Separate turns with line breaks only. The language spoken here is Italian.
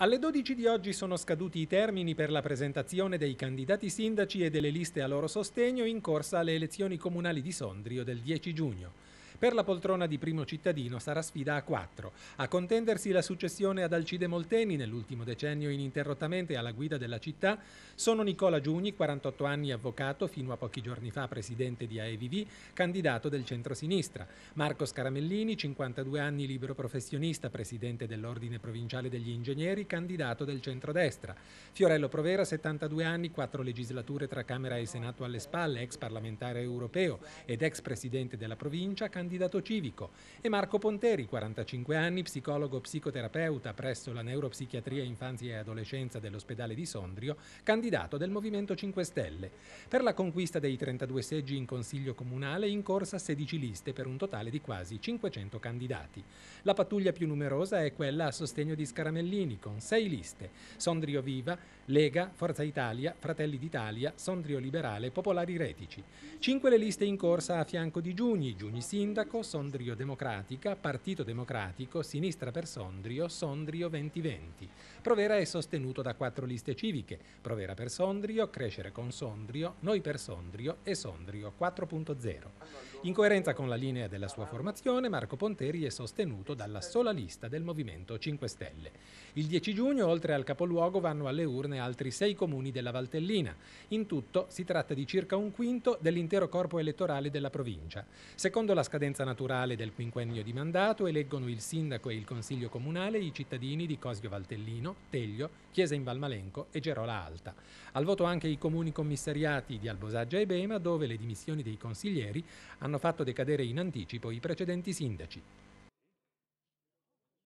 Alle 12 di oggi sono scaduti i termini per la presentazione dei candidati sindaci e delle liste a loro sostegno in corsa alle elezioni comunali di Sondrio del 10 giugno. Per la poltrona di primo cittadino sarà sfida a quattro. A contendersi la successione ad Alcide Molteni, nell'ultimo decennio ininterrottamente alla guida della città, sono Nicola Giugni, 48 anni avvocato, fino a pochi giorni fa presidente di AEVV, candidato del centro-sinistra. Marco Scaramellini, 52 anni libero professionista, presidente dell'Ordine Provinciale degli Ingegneri, candidato del centro-destra. Fiorello Provera, 72 anni, quattro legislature tra Camera e Senato alle spalle, ex parlamentare europeo ed ex presidente della provincia, candidato candidato civico, e Marco Ponteri, 45 anni, psicologo psicoterapeuta presso la neuropsichiatria infanzia e adolescenza dell'ospedale di Sondrio, candidato del Movimento 5 Stelle. Per la conquista dei 32 seggi in Consiglio Comunale in corsa 16 liste per un totale di quasi 500 candidati. La pattuglia più numerosa è quella a sostegno di Scaramellini con 6 liste, Sondrio Viva, Lega, Forza Italia, Fratelli d'Italia, Sondrio Liberale, Popolari Retici. 5 le liste in corsa a fianco di Giugni, Giugni Sindaco, Sindaco Sondrio Democratica, Partito Democratico, Sinistra per Sondrio, Sondrio 2020. Provera è sostenuto da quattro liste civiche, Provera per Sondrio, Crescere con Sondrio, Noi per Sondrio e Sondrio 4.0. In coerenza con la linea della sua formazione, Marco Ponteri è sostenuto dalla sola lista del Movimento 5 Stelle. Il 10 giugno, oltre al capoluogo, vanno alle urne altri sei comuni della Valtellina. In tutto si tratta di circa un quinto dell'intero corpo elettorale della provincia. Secondo la scadenza conseguenza naturale del quinquennio di mandato, eleggono il sindaco e il consiglio comunale i cittadini di Cosio Valtellino, Teglio, Chiesa in Valmalenco e Gerola Alta. Al voto anche i comuni commissariati di Albosaggia e Bema, dove le dimissioni dei consiglieri hanno fatto decadere in anticipo i precedenti sindaci.